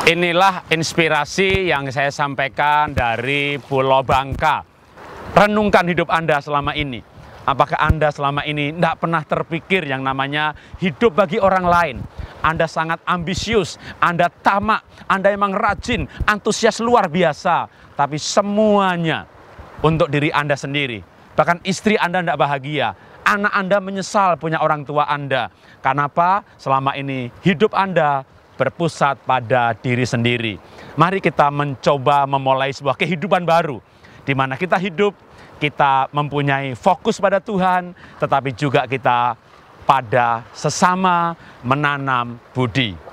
Inilah inspirasi yang saya sampaikan dari Pulau Bangka. Renungkan hidup Anda selama ini. Apakah Anda selama ini tidak pernah terpikir yang namanya hidup bagi orang lain? Anda sangat ambisius, Anda tamak, Anda emang rajin, antusias luar biasa. Tapi semuanya untuk diri Anda sendiri. Bahkan istri Anda tidak bahagia, anak Anda menyesal punya orang tua Anda. Kenapa? Selama ini hidup Anda berpusat pada diri sendiri. Mari kita mencoba memulai sebuah kehidupan baru di mana kita hidup, kita mempunyai fokus pada Tuhan, tetapi juga kita pada sesama menanam budi.